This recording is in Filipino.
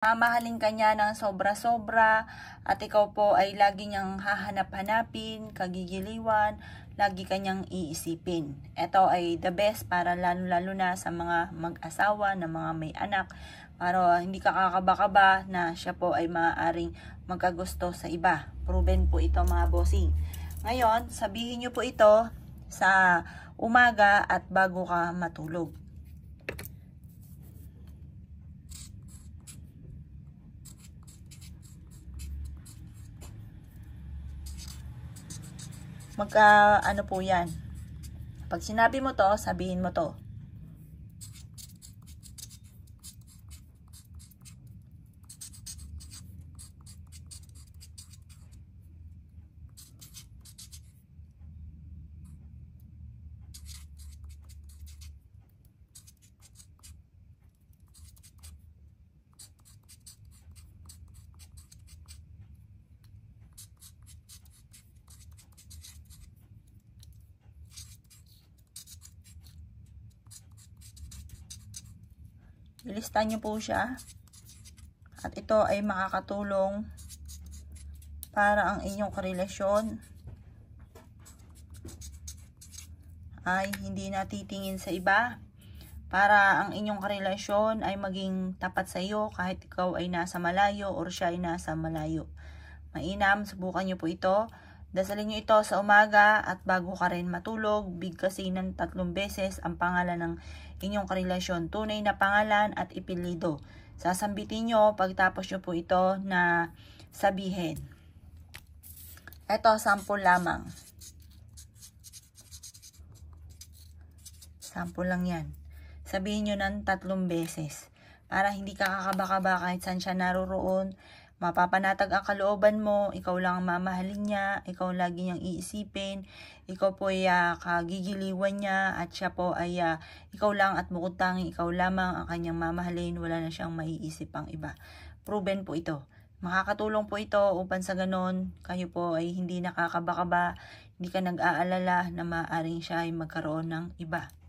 mamahalin ka niya ng sobra-sobra at ikaw po ay lagi niyang hahanap-hanapin, kagigiliwan, lagi kanyang iisipin. Ito ay the best para lalo-lalo na sa mga mag-asawa na mga may anak para hindi ka kakaba-kaba na siya po ay maaaring magkagusto sa iba. Proven po ito mga bossing. Ngayon, sabihin niyo po ito sa umaga at bago ka matulog. Magka, ano po yan. Pag sinabi mo to, sabihin mo to. Ilista nyo po siya. At ito ay makakatulong para ang inyong karelasyon ay hindi na titingin sa iba. Para ang inyong karelasyon ay maging tapat sa iyo kahit ikaw ay nasa malayo or siya ay nasa malayo. Mainam, subukan nyo po ito. Dasalin nyo ito sa umaga at bago ka rin matulog, bigkasin ng tatlong beses ang pangalan ng inyong karelasyon, tunay na pangalan at ipilido. Sasambitin nyo pagtapos nyo po ito na sabihin. Ito, sample lamang. Sample lang yan. Sabihin nyo ng tatlong beses para hindi ka kakabaka-baka kahit saan siya naroroon, Mapapanatag ang kalooban mo, ikaw lang ang mamahalin niya, ikaw lagi niyang iisipin, ikaw po ay uh, kagigiliwan niya, at siya po ay uh, ikaw lang at bukod tangi, ikaw lamang ang kanyang mamahalin, wala na siyang maiisip ang iba. Proven po ito. Makakatulong po ito upan sa ganon, kayo po ay hindi nakakabakaba, hindi ka nag-aalala na maaring siya ay magkaroon ng iba.